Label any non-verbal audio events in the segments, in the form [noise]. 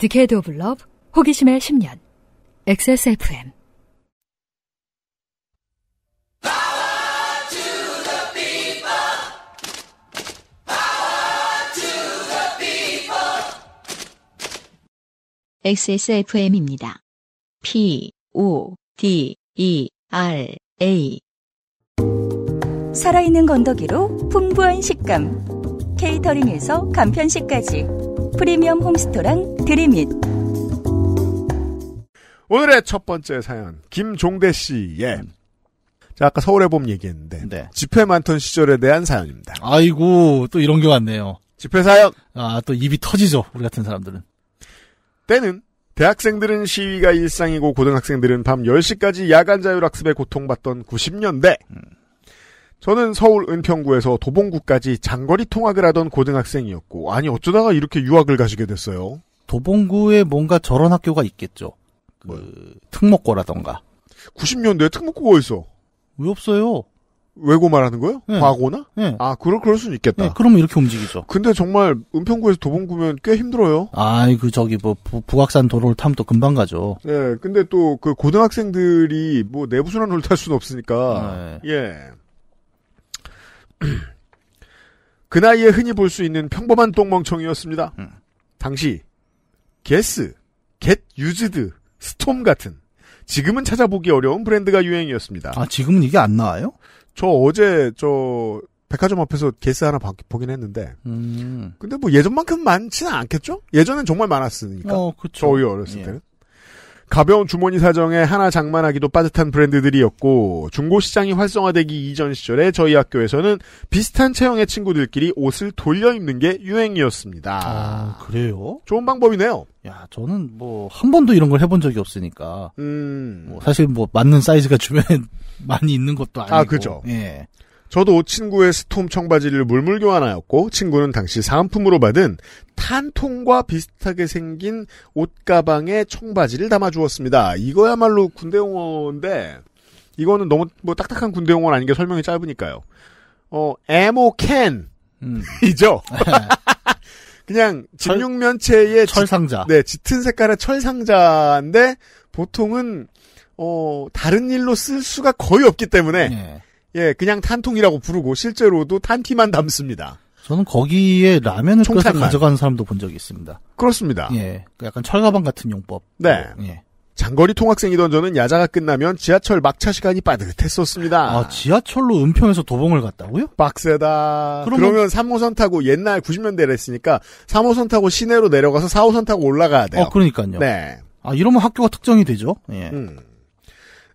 디케이드 오브 러브 호기심의 10년 XSFM XSFM입니다. P O D E R A 살아있는 건더기로 풍부한 식감 케이터링에서 간편식까지 프리미엄 홈스토랑 드림잇. 오늘의 첫 번째 사연 김종대 씨의 자, 아까 서울의 봄 얘기했는데 네. 집회 많던 시절에 대한 사연입니다. 아이고 또 이런 게 왔네요. 집회 사연. 아또 입이 터지죠 우리 같은 사람들은. 때는 대학생들은 시위가 일상이고 고등학생들은 밤 10시까지 야간 자율학습에 고통받던 90년대. 음. 저는 서울 은평구에서 도봉구까지 장거리 통학을 하던 고등학생이었고, 아니, 어쩌다가 이렇게 유학을 가시게 됐어요? 도봉구에 뭔가 저런 학교가 있겠죠. 그, 특목고라던가. 90년대에 특목고가 있어. 왜 없어요? 외고 말하는 거예요? 네. 예. 과거나 네. 예. 아, 그럴, 그럴 수는 있겠다. 네, 그러면 이렇게 움직이죠. 근데 정말 은평구에서 도봉구면 꽤 힘들어요. 아, 이 그, 저기, 뭐, 부, 북악산 도로를 타면 또 금방 가죠. 네, 근데 또, 그, 고등학생들이, 뭐, 내부순환을 탈 수는 없으니까. 네. 예. [clears throat] 그 나이에 흔히 볼 수 있는 평범한 똥멍청이였습니다. 음. 당시 게스, 겟 유즈드, 스톰 같은 지금은 찾아보기 어려운 브랜드가 유행이었습니다. 아 지금은 이게 안 나와요? 저 어제 저 백화점 앞에서 게스 하나 바, 보긴 했는데. 음. 근데 뭐 예전만큼 많지는 않겠죠? 예전엔 정말 많았으니까. 어, 그쵸. 저희 어렸을 예. 때는. 가벼운 주머니 사정에 하나 장만하기도 빠듯한 브랜드들이었고 중고 시장이 활성화되기 이전 시절에 저희 학교에서는 비슷한 체형의 친구들끼리 옷을 돌려 입는 게 유행이었습니다. 아, 그래요? 좋은 방법이네요. 야, 저는 뭐 한 번도 이런 걸 해본 적이 없으니까. 음. 뭐 사실 뭐 맞는 사이즈가 주변에 [laughs] 많이 있는 것도 아, 아니고. 아, 그죠. 예. 저도 친구의 스톰 청바지를 물물 교환하였고 친구는 당시 사은품으로 받은 탄통과 비슷하게 생긴 옷가방에 청바지를 담아주었습니다. 이거야말로 군대용어인데 이거는 너무 뭐 딱딱한 군대용어는 아닌 게 설명이 짧으니까요. 어, 에모 캔 음. [laughs] 이죠. [laughs] 그냥 진육면체의 철상자. 네, 짙은 색깔의 철상자인데 보통은 어, 다른 일로 쓸 수가 거의 없기 때문에 네. 예, 그냥 탄통이라고 부르고 실제로도 탄티만 담습니다. 저는 거기에 라면을 총여 가져가는 사람도 본 적이 있습니다. 그렇습니다. 예, 그 약간 철가방 같은 용법. 네. 예. 장거리 통학생이던 저는 야자가 끝나면 지하철 막차 시간이 빠듯했었습니다. 아, 지하철로 은평에서 도봉을 갔다고요? 빡세다. 그러면, 그러면 3호선 타고 옛날 90년대를 했으니까 3호선 타고 시내로 내려가서 4호선 타고 올라가야 돼요. 어, 그러니까요. 네. 아, 이러면 학교가 특정이 되죠? 예. 음.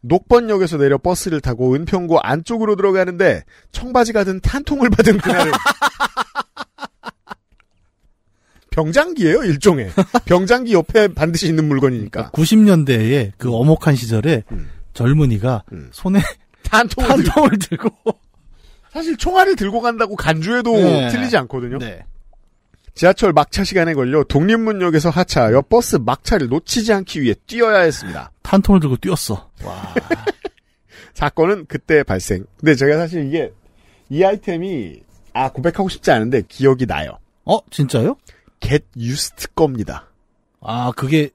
녹번역에서 내려 버스를 타고 은평구 안쪽으로 들어가는데 청바지 가든 탄통을 받은 그날은 [laughs] 병장기예요 일종의 병장기 옆에 반드시 있는 물건이니까 90년대에 그러니까 그 음. 어목한 시절에 음. 젊은이가 음. 손에 탄통을, 탄통을 들고, 사실 총알을 들고 간다고 간주해도 네. 틀리지 않거든요. 네. 지하철 막차 시간에 걸려 독립문역에서 하차하여 버스 막차를 놓치지 않기 위해 뛰어야 했습니다. 탄통을 들고 뛰었어. 와. [laughs] 사건은 그때 발생. 근데 제가 사실 이게 이 아이템이 아 고백하고 싶지 않은데 기억이 나요. 어 진짜요? 겟 유스트 겁니다. 아 그게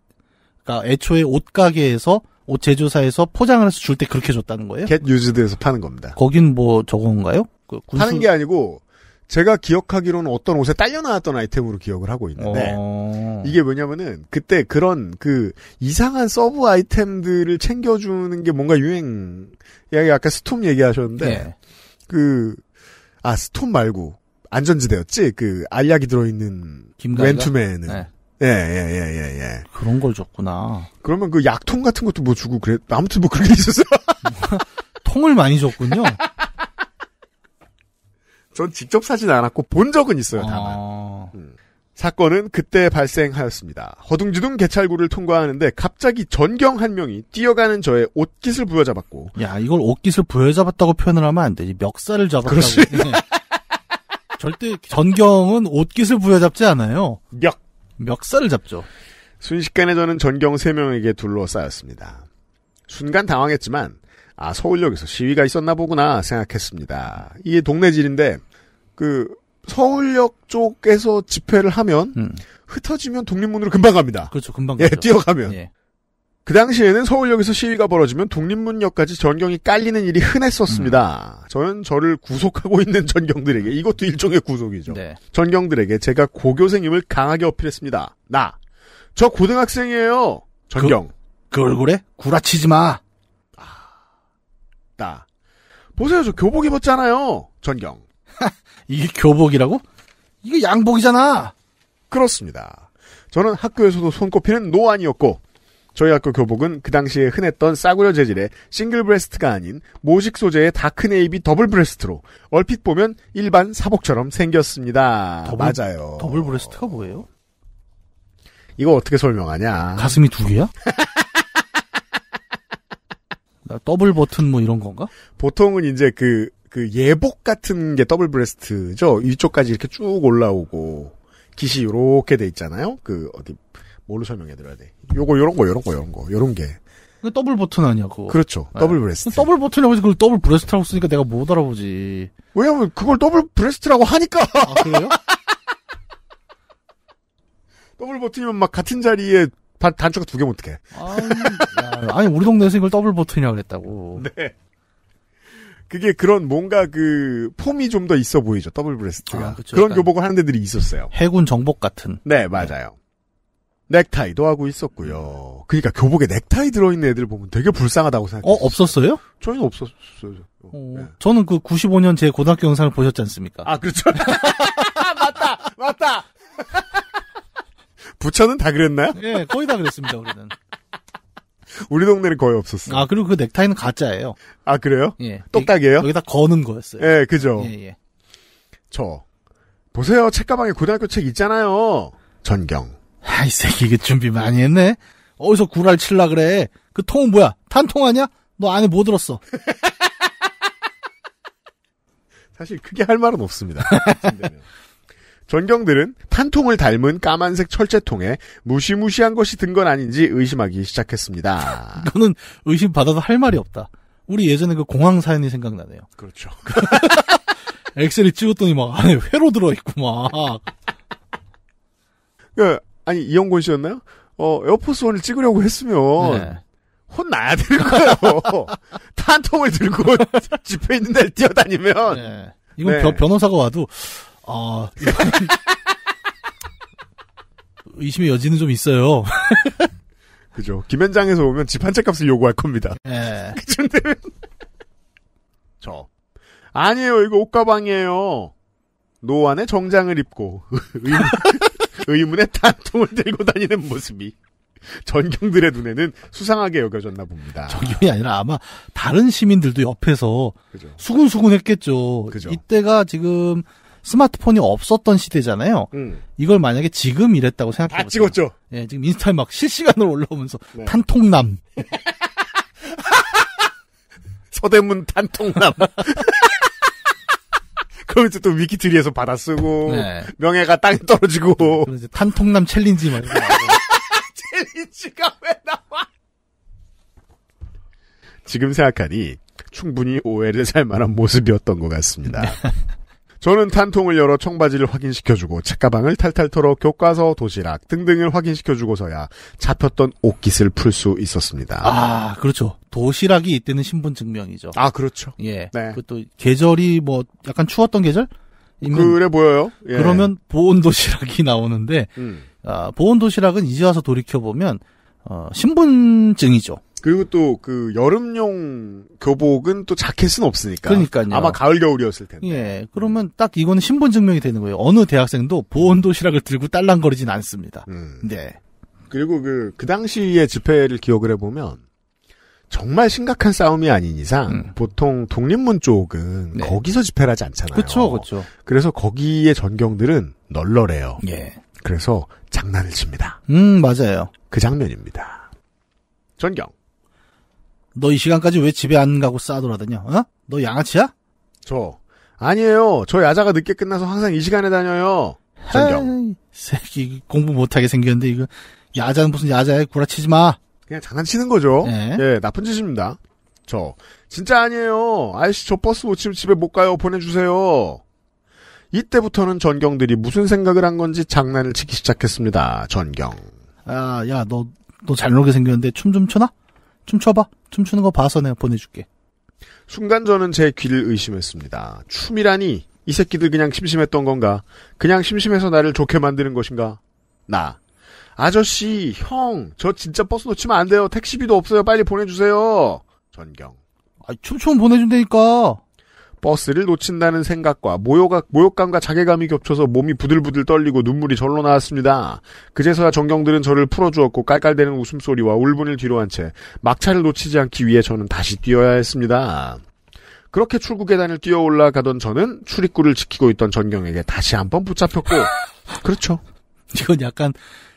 그러니까 애초에 옷가게에서 옷 제조사에서 포장을 해서 줄 때 그렇게 줬다는 거예요? 겟 유즈드에서 파는 겁니다. 거긴 뭐 저건가요? 그 군수... 파는 게 아니고 제가 기억하기로는 어떤 옷에 딸려 나왔던 아이템으로 기억을 하고 있는데 어... 이게 뭐냐면은 그때 그런 그 이상한 서브 아이템들을 챙겨주는 게 뭔가 유행 이야기 아까 스톰 얘기하셨는데 네. 그아 스톰 말고 안전지대였지 그 알약이 들어있는 김가이가? 웬투맨은 네. 예예예예 예, 예, 예, 예, 그런 걸 줬구나 그러면 그 약통 같은 것도 뭐 주고 그래 아무튼 뭐그렇게 있었어 [laughs] [laughs] 통을 많이 줬군요 전 직접 사진 않았고 본 적은 있어요, 다만. 아... 음. 사건은 그때 발생하였습니다. 허둥지둥 개찰구를 통과하는데 갑자기 전경 한 명이 뛰어가는 저의 옷깃을 부여잡았고. 야, 이걸 옷깃을 부여잡았다고 표현을 하면 안 되지. 멱살을 잡았다고. 예. 절대 전경은 옷깃을 부여잡지 않아요. 멱. 멱살을 잡죠. 순식간에 저는 전경 3명에게 둘러싸였습니다. 순간 당황했지만, 아, 서울역에서 시위가 있었나 보구나 생각했습니다. 이게 동네 질인데, 그 서울역 쪽에서 집회를 하면 음. 흩어지면 독립문으로 금방 갑니다. 그렇죠, 금방 예, 가죠. 뛰어가면. 예. 그 당시에는 서울역에서 시위가 벌어지면 독립문역까지 전경이 깔리는 일이 흔했었습니다. 음. 저는 저를 구속하고 있는 전경들에게 이것도 일종의 구속이죠. 네. 전경들에게 제가 고교생임을 강하게 어필했습니다. 나, 저 고등학생이에요. 전경. 그, 그 얼굴에 구라치지 마. 아, 나. 보세요, 저 교복 입었잖아요. 전경. [laughs] 이게 교복이라고? 이게 양복이잖아. 그렇습니다. 저는 학교에서도 손꼽히는 노안이었고 저희 학교 교복은 그 당시에 흔했던 싸구려 재질의 싱글 브레스트가 아닌 모식 소재의 다크 네이비 더블 브레스트로 얼핏 보면 일반 사복처럼 생겼습니다. 더블, 맞아요. 더블 브레스트가 뭐예요? 이거 어떻게 설명하냐? 가슴이 두 개야? [laughs] 더블 버튼 뭐 이런 건가? 보통은 이제 그그 예복 같은 게 더블 브레스트죠. 위쪽까지 이렇게 쭉 올라오고 깃이 요렇게 돼 있잖아요. 그 어디 뭘로 설명해 드려야 돼. 네. 요거 요런 거 요런 거 요런 거 요런 게그 더블 버튼 아니야 그거. 그렇죠. 네. 더블 그 브레스트. 더블 버튼이라고 해서 그걸 더블 브레스트라고 쓰니까 내가 못 알아보지. 왜냐면 그걸 더블 브레스트라고 하니까. 아 그래요? [laughs] 더블 버튼이면 막 같은 자리에 단, 단추가 두 개면 어떡해. 아니, 야, 아니, 우리 동네에서 이걸 더블 버튼이라고 그랬다고. [laughs] 네. 그게 그런 뭔가 그 폼이 좀 더 있어 보이죠. 더블 브레스트가. 아, 그쵸, 그런 교복을 하는 데들이 있었어요. 해군 정복 같은. 네, 맞아요. 네. 넥타이도 하고 있었고요. 그러니까 교복에 넥타이 들어있는 애들 보면 되게 불쌍하다고 생각해요. 어, 없었어요? 저는 없었어요. 어, 네. 저는 그 95년 제 고등학교 영상을 보셨지 않습니까? 아, 그렇죠. [laughs] 맞다! 맞다! 부처는 다 그랬나요? 예, 네, 거의 다 그랬습니다, 우리는. 우리 동네는 거의 없었어. 아 그리고 그 넥타이는 가짜예요. 아 그래요? 예. 똑딱이에요? 여기, 다 거는 거였어요. 예, 그죠. 예, 예. 저 보세요 책가방에 고등학교 책 있잖아요. 전경. 아이 새끼 이게 그 준비 많이 했네. 어디서 구랄 칠라 그래? 그 통은 뭐야? 탄통 아니야? 너 안에 뭐 들었어? [laughs] 사실 크게 할 말은 없습니다. [laughs] 전경들은 탄통을 닮은 까만색 철제통에 무시무시한 것이 든 건 아닌지 의심하기 시작했습니다. [laughs] 그거는 의심받아서 할 말이 없다. 우리 예전에 그 공항 사연이 생각나네요. 그렇죠. [laughs] 엑셀이 찍었더니 막 안에 회로 들어있고 막. [laughs] 그, 아니, 이영곤 씨였나요? 어, 에어포스 원을 찍으려고 했으면. 네. 혼나야 될 거예요. 탄통을 들고 집회 있는 날 뛰어다니면. 네. 이건 네. 변호사가 와도 어, 아, 의심의 [laughs] 여지는 좀 있어요. [laughs] 그죠. 김현장에서 오면 집 한 채 값을 요구할 겁니다. 예. [laughs] 그쯤 되면. 저. 아니에요, 이거 옷가방이에요. 노안에 정장을 입고, 의문, 의문의 단통을 들고 다니는 모습이. 전경들의 눈에는 수상하게 여겨졌나 봅니다. 전경이 아니라 아마 다른 시민들도 옆에서 그죠. 수군수군 했겠죠. 그죠. 이때가 지금 스마트폰이 없었던 시대잖아요. 음. 이걸 만약에 지금 이랬다고 생각해 보세요. 다 찍었죠. 예, 지금 인스타에 막 실시간으로 올라오면서 네. 탄통남. [laughs] 서대문 탄통남. [laughs] 그러면서 또 위키트리에서 받아 쓰고 네. 명예가 땅에 떨어지고 그래 탄통남 챌린지 말고 이 [laughs] 챌린지가 왜 나와? 지금 생각하니 충분히 오해를 살 만한 모습이었던 것 같습니다. 네. 저는 탄통을 열어 청바지를 확인시켜주고 책가방을 탈탈 털어 교과서, 도시락 등등을 확인시켜주고서야 잡혔던 옷깃을 풀 수 있었습니다. 아, 그렇죠. 도시락이 이때는 신분 증명이죠. 아, 그렇죠. 예. 네. 그또 계절이 뭐 약간 추웠던 계절? 그래 보여요. 예. 그러면 보온 도시락이 [laughs] 나오는데 음. 아, 보온 도시락은 이제 와서 돌이켜 보면 어, 신분증이죠. 그리고 또 그 여름용 교복은 또 자켓은 없으니까. 그러니까요. 아마 가을 겨울이었을 텐데. 예. 그러면 딱 이거는 신분 증명이 되는 거예요. 어느 대학생도 보온 도시락을 들고 딸랑거리진 않습니다. 음. 네. 그리고 그그 그 당시의 집회를 기억을 해보면 정말 심각한 싸움이 아닌 이상 음. 보통 독립문 쪽은 네. 거기서 집회를 하지 않잖아요. 그렇죠, 그렇죠. 그래서 거기의 전경들은 널널해요. 예. 그래서 장난을 칩니다. 음, 맞아요. 그 장면입니다. 전경. 너이 시간까지 왜 집에 안 가고 싸돌아다녀? 어? 너 양아치야? 저 아니에요. 저 야자가 늦게 끝나서 항상 이 시간에 다녀요. 전경. 새끼 공부 못하게 생겼는데 이거 야자는 무슨 야자야? 구라치지 마. 그냥 장난치는 거죠. 네. 예, 나쁜 짓입니다. 저 진짜 아니에요. 아이씨저 버스 못 치면 집에 못 가요. 보내주세요. 이때부터는 전경들이 무슨 생각을 한 건지 장난을 치기 시작했습니다. 전경. 아, 야, 너, 너잘 놀게 생겼는데 춤 좀 춰나? 춤춰봐. 춤추는 거 봐서 내가 보내줄게. 순간 저는 제 귀를 의심했습니다. 춤이라니 이 새끼들 그냥 심심했던 건가? 그냥 심심해서 나를 좋게 만드는 것인가? 나 아저씨 형저 진짜 버스 놓치면 안 돼요. 택시비도 없어요. 빨리 보내주세요. 전경. 아 춤추면 보내준다니까. 버스를 놓친다는 생각과 모욕, 모욕감과 자괴감이 겹쳐서 몸이 부들부들 떨리고 눈물이 절로 나왔습니다. 그제서야 정경들은 저를 풀어주었고 깔깔대는 웃음소리와 울분을 뒤로한 채 막차를 놓치지 않기 위해 저는 다시 뛰어야 했습니다. 그렇게 출구 계단을 뛰어 올라가던 저는 출입구를 지키고 있던 전경에게 다시 한번 붙잡혔고 [laughs] 그렇죠. 이건 약간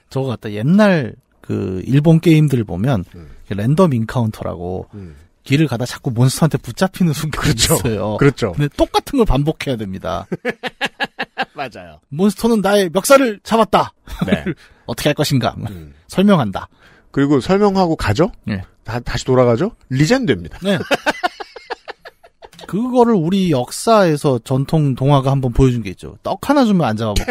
저거 같다. 옛날 그 일본 게임들 보면 음. 그 랜덤 인카운터라고 음. 길을 가다 자꾸 몬스터한테 붙잡히는 순간이 그렇죠. 있어요. 그렇죠. 근데 똑같은 걸 반복해야 됩니다. [laughs] 맞아요. 몬스터는 나의 멱살을 잡았다. 네. [laughs] 어떻게 할 것인가 음. 설명한다. 그리고 설명하고 가죠. 네. 다, 다시 돌아가죠. 리젠드입니다. 네. 그거를 우리 역사에서 전통 동화가 한번 보여준 게 있죠. 떡 하나 주면 안잡아먹고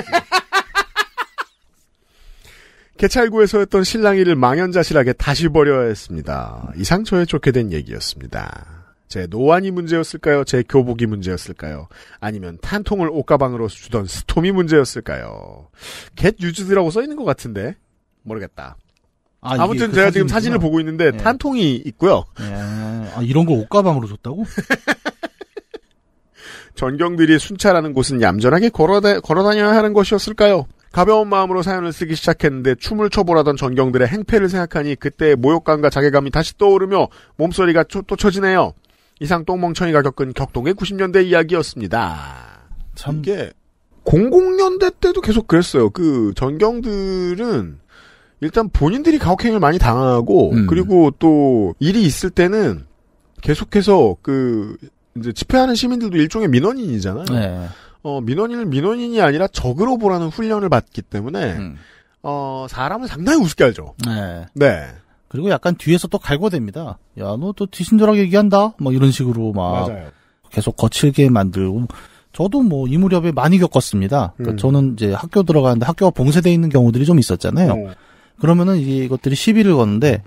개찰구에서 했던 신랑이를 망연자실하게 다시 버려야 했습니다. 이 상처에 좋게 된 얘기였습니다. 제 노안이 문제였을까요? 제 교복이 문제였을까요? 아니면 탄통을 옷가방으로 주던 스톰이 문제였을까요? 겟 유즈드라고 써있는 것 같은데 모르겠다. 아, 무튼 그 제가 지금 있구나. 사진을 보고 있는데 네. 탄통이 있고요. 네. 아, 이런 거 옷가방으로 줬다고? [laughs] 전경들이 순찰하는 곳은 얌전하게 걸어다, 걸어다녀야 하는 것이었을까요? 가벼운 마음으로 사연을 쓰기 시작했는데 춤을 춰보라던 전경들의 행패를 생각하니 그때의 모욕감과 자괴감이 다시 떠오르며 몸소리가 초, 또 쳐지네요. 이상 똥멍청이가 겪은 격동의 90년대 이야기였습니다. 참... 이게 00년대 때도 계속 그랬어요. 그 전경들은 일단 본인들이 가혹행위를 많이 당하고 음. 그리고 또 일이 있을 때는 계속해서 그 이제 집회하는 시민들도 일종의 민원인이잖아요. 네. 어, 민원인을 민원인이 아니라 적으로 보라는 훈련을 받기 때문에 음. 어, 사람을 상당히 우습게 알죠. 네. 네. 그리고 약간 뒤에서 또 갈궈댑니다. 야, 너 또 뒤신절하게 얘기한다? 막 뭐 이런 식으로 막 맞아요. 계속 거칠게 만들고 저도 뭐 이 무렵에 많이 겪었습니다. 그러니까 음. 저는 이제 학교 들어가는데 학교가 봉쇄돼 있는 경우들이 좀 있었잖아요. 음. 그러면은 이것들이 시비를 거는데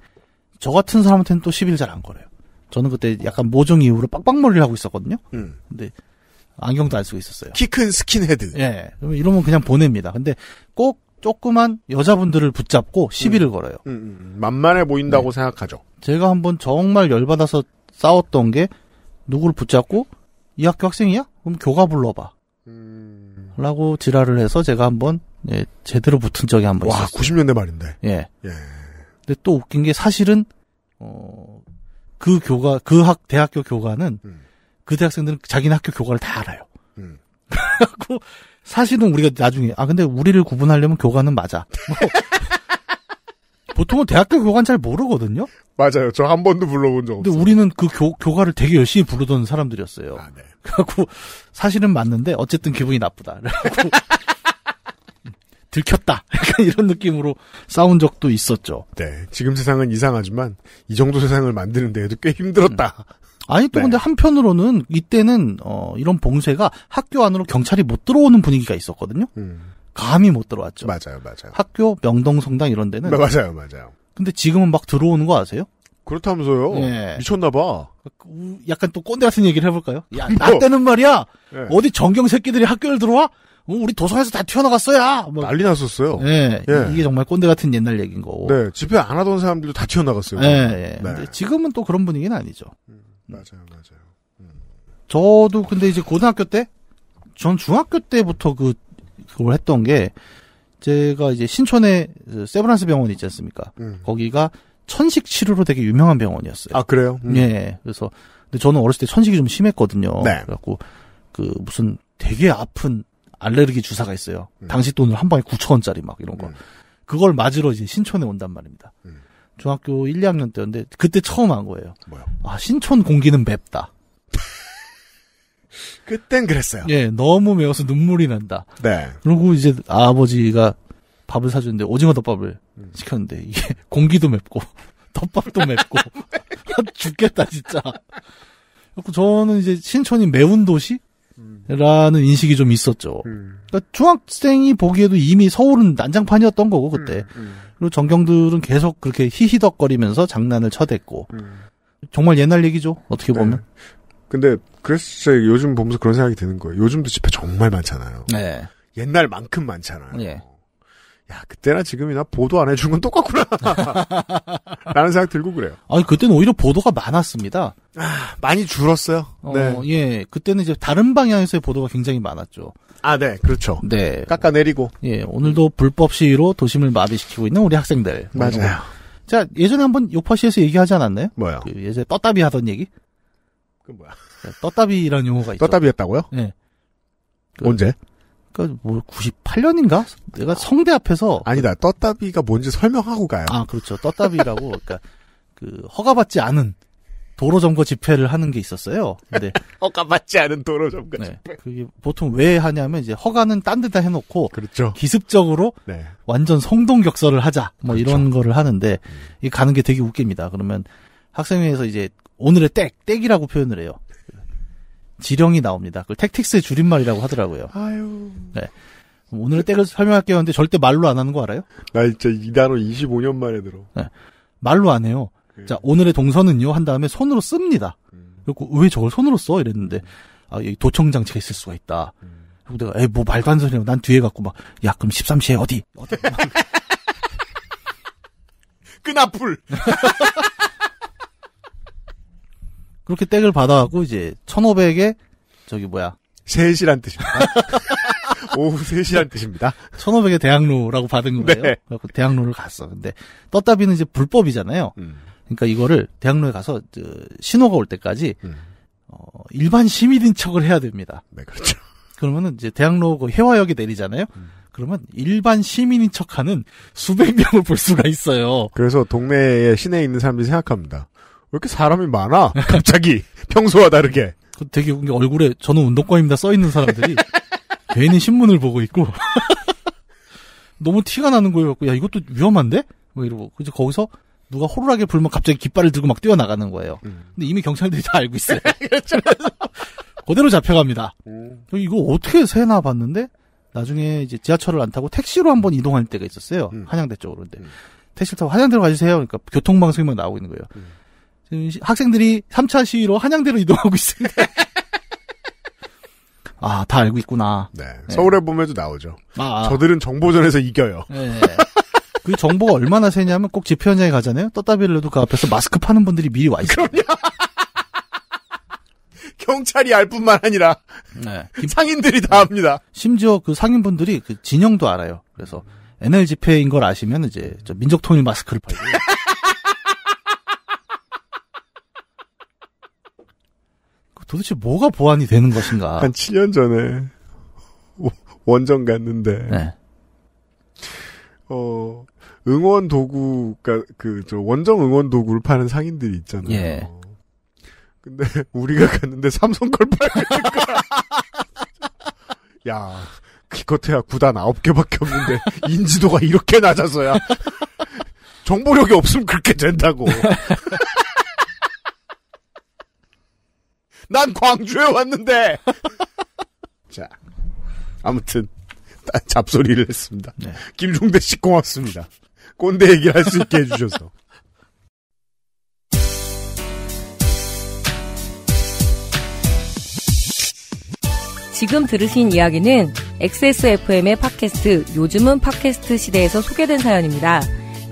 저 같은 사람한테는 또 시비를 잘 안 걸어요. 저는 그때 약간 모종 이후로 빡빡머리를 하고 있었거든요. 음. 근데 안경도 안 쓰고 있었어요. 키 큰 스킨헤드. 예. 이러면 그냥 보냅니다. 근데 꼭 조그만 여자분들을 붙잡고 시비를 음. 걸어요. 음, 음, 음, 만만해 보인다고 네. 생각하죠. 제가 한번 정말 열받아서 싸웠던 게 누구를 붙잡고 이 학교 학생이야? 그럼 교가 불러봐. 음. 라고 지랄을 해서 제가 한번 예, 제대로 붙은 적이 한번 있어요. 와, 90년대 말인데. 예. 예. 근데 또 웃긴 게 사실은 어, 그 교가 그 학 대학교 교가는 음. 그 대학생들은 자기네 학교 교과를 다 알아요. 음. 사실은 우리가 나중에 아 근데 우리를 구분하려면 교과는 맞아. 뭐 [laughs] 보통은 대학교 교관 잘 모르거든요. 맞아요. 저 한 번도 불러본 적 없어요. 근데 우리는 그 교, 교과를 되게 열심히 부르던 사람들이었어요. 아, 네. 그래갖고 사실은 맞는데 어쨌든 기분이 나쁘다. 음, 들켰다. [laughs] 약간 이런 느낌으로 싸운 적도 있었죠. 네. 지금 세상은 이상하지만 이 정도 세상을 만드는 데에도 꽤 힘들었다. 음. 아니 또 네. 근데 한편으로는 이때는 어 이런 봉쇄가 학교 안으로 경찰이 못 들어오는 분위기가 있었거든요. 음. 감히 못 들어왔죠. 맞아요, 맞아요. 학교 명동성당 이런 데는 네, 맞아요, 맞아요. 근데 지금은 막 들어오는 거 아세요? 그렇다면서요? 네. 예. 미쳤나봐. 약간 또 꼰대 같은 얘기를 해볼까요? 야, [laughs] 나 때는 말이야. 네. 어디 전경 새끼들이 학교를 들어와? 어, 우리 도서관에서 다 튀어나갔어요. 뭐. 난리 났었어요. 예, 예. 이게 정말 꼰대 같은 옛날 얘기인 거고. 네, 집회 안 하던 사람들도 다 튀어나갔어요. 예, 예. 네. 근데 지금은 또 그런 분위기는 아니죠. 음. 맞아요, 맞아요. 음. 저도 근데 이제 고등학교 때, 전 중학교 때부터 그 그걸 했던 게 제가 이제 신촌에 그 세브란스 병원 있지 않습니까? 음. 거기가 천식 치료로 되게 유명한 병원이었어요. 아 그래요? 음. 예. 그래서 근데 저는 어렸을 때 천식이 좀 심했거든요. 네. 그래갖고 그 무슨 되게 아픈 알레르기 주사가 있어요. 음. 당시 돈으로 한 방에 9천 원짜리 막 이런 거. 음. 그걸 맞으러 이제 신촌에 온단 말입니다. 음. 중학교 1, 2학년 때였는데 그때 처음 한 거예요. 뭐요? 아 신촌 공기는 맵다. [laughs] 그땐 그랬어요. 예, 너무 매워서 눈물이 난다. 네. 그리고 이제 아버지가 밥을 사주는데 오징어 덮밥을 음. 시켰는데 이게 [laughs] 공기도 맵고 [laughs] 덮밥도 맵고 아, 죽겠다 진짜. 그래서 저는 이제 신촌이 매운 도시 라는 인식이 좀 있었죠. 음. 그러니까 중학생이 보기에도 이미 서울은 난장판이었던 거고 그때. 음, 음. 그리고 전경들은 계속 그렇게 히히덕거리면서 장난을 쳐댔고. 음. 정말 옛날 얘기죠. 어떻게 네. 보면. 네. 근데 그래서 요즘 보면서 그런 생각이 드는 거예요. 요즘도 집회 정말 많잖아요. 네. 옛날만큼 많잖아요. 네. 야 그때나 지금이나 보도 안 해준 건 똑같구나 [laughs] 라는 생각 들고 그래요. 아니 그때는 오히려 보도가 많았습니다. 아, 많이 줄었어요. 어, 네. 예, 그때는 이제 다른 방향에서의 보도가 굉장히 많았죠. 아, 네, 그렇죠. 네, 깎아내리고. 예, 오늘도 불법 시위로 도심을 마비시키고 있는 우리 학생들. 맞아요. 뭐 자, 예전에 한번 요파시에서 얘기하지 않았나요? 뭐요? 그 예전에 떳다비 하던 얘기? 그 뭐야? 떳다비라는 예, 용어가 있죠. 떳다비했다고요 네. 예. 그, 언제? 그러니까 뭐 98년인가 내가 성대 앞에서 아니다 떳다비가 뭔지 설명하고 가요. 아 그렇죠 떳다비라고 그러니까 그 허가받지 않은 도로 점거 집회를 하는 게 있었어요. 근데 [laughs] 허가받지 않은 도로 점거 네. 집회. 그게 보통 왜 하냐면 이제 허가는 딴 데다 해놓고 그렇죠. 기습적으로 네. 완전 성동 격서를 하자 뭐 그렇죠. 이런 거를 하는데 음. 이 가는 게 되게 웃깁니다. 그러면 학생회에서 이제 오늘의 땡 땡이라고 표현을 해요. 지령이 나옵니다. 그걸 택틱스의 줄임말이라고 하더라고요. 아유. 네. 오늘때덱 설명할게요. 근데 절대 말로 안 하는 거 알아요? 나 진짜 이 단어 25년 만에 들어. 네. 말로 안 해요. 그... 자, 오늘의 동선은요. 한 다음에 손으로 씁니다. 음. 그리고 왜 저걸 손으로 써? 이랬는데, 음. 아, 여기 도청장치가 있을 수가 있다. 음. 그리고 내가, 에뭐 말도 안 되냐고. 난 뒤에 갖고 막, 야, 그럼 13시에 어디? [laughs] 어디? 끈앞풀! [laughs] 그렇게 댁을 받아갖고 이제 1500에 저기 뭐야 3시란 뜻입니다. [laughs] 오후 3시란 뜻입니다. 1500에 대학로라고 받은 거예요. 네. 그래서 대학로를 갔어. 근데 떴다비는 이제 불법이잖아요. 음. 그러니까 이거를 대학로에 가서 저 신호가 올 때까지 음. 어, 일반 시민인 척을 해야 됩니다. 네, 그렇죠. 그러면은 이제 대학로 그 해화역에 내리잖아요. 음. 그러면 일반 시민인 척하는 수백 명을 볼 수가 있어요. 그래서 동네에 시내에 있는 사람들이 생각합니다. 이렇게 사람이 많아? [laughs] 갑자기 평소와 다르게. 그 되게 웃 얼굴에 저는 운동권입니다 써 있는 사람들이 [laughs] 괜히 신문을 보고 있고 [laughs] 너무 티가 나는 거예요. 야 이것도 위험한데? 뭐 이러고 이제 거기서 누가 호루라기 불면 갑자기 깃발을 들고 막 뛰어나가는 거예요. 음. 근데 이미 경찰들이 다 알고 있어요. 그렇죠. 그대로 잡혀갑니다. 음. 이거 어떻게 세나 봤는데 나중에 이제 지하철을 안 타고 택시로 한번 이동할 때가 있었어요. 음. 한양대 쪽으로. 근데 음. 택시 타고 한양대로 가주세요. 그러니까 교통방송이 막 나오고 있는 거예요. 음. 학생들이 3차 시위로 한양대로 이동하고 있습니다. [laughs] 아, 다 알고 있구나. 네. 서울에 네. 보면도 나오죠. 아, 아. 저들은 정보전에서 이겨요. 네. 그 정보가 얼마나 세냐면 꼭 집회 현장에 가잖아요. 떳다빌로도그 앞에서 마스크 파는 분들이 미리 와 있어요. 그럼요. [laughs] 경찰이 알 뿐만 아니라 네. 김, 상인들이 다 네. 합니다. 심지어 그 상인분들이 그 진영도 알아요. 그래서 NL 집회인 걸 아시면 이제 민족 통일 마스크를 팔고 도대체 뭐가 보완이 되는 것인가? 한 7년 전에 원정 갔는데 네. 어 응원 도구가 그저 그러니까 그 원정 응원 도구를 파는 상인들이 있잖아요. 예. 근데 [laughs] 우리가 갔는데 삼성 걸 팔고 [laughs] 야 기껏해야 구단 9개밖에 없는데 인지도가 이렇게 낮아서야 [laughs] 정보력이 없으면 그렇게 된다고. 난 광주에 왔는데. [laughs] 자, 아무튼 잡소리를 했습니다. 네. 김종대 씨 고맙습니다. 꼰대 얘기를 할 수 있게 해주셔서. [laughs] 지금 들으신 이야기는 XSFM의 팟캐스트, 요즘은 팟캐스트 시대에서 소개된 사연입니다.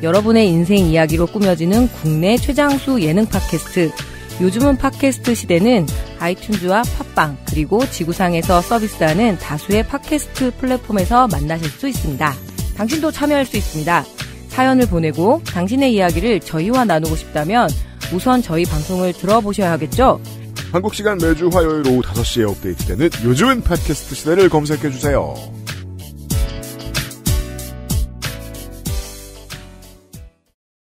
여러분의 인생 이야기로 꾸며지는 국내 최장수 예능 팟캐스트, 요즘은 팟캐스트 시대는 아이튠즈와 팟빵 그리고 지구상에서 서비스하는 다수의 팟캐스트 플랫폼에서 만나실 수 있습니다. 당신도 참여할 수 있습니다. 사연을 보내고 당신의 이야기를 저희와 나누고 싶다면 우선 저희 방송을 들어보셔야 하겠죠? 한국 시간 매주 화요일 오후 5시에 업데이트되는 요즘은 팟캐스트 시대를 검색해주세요.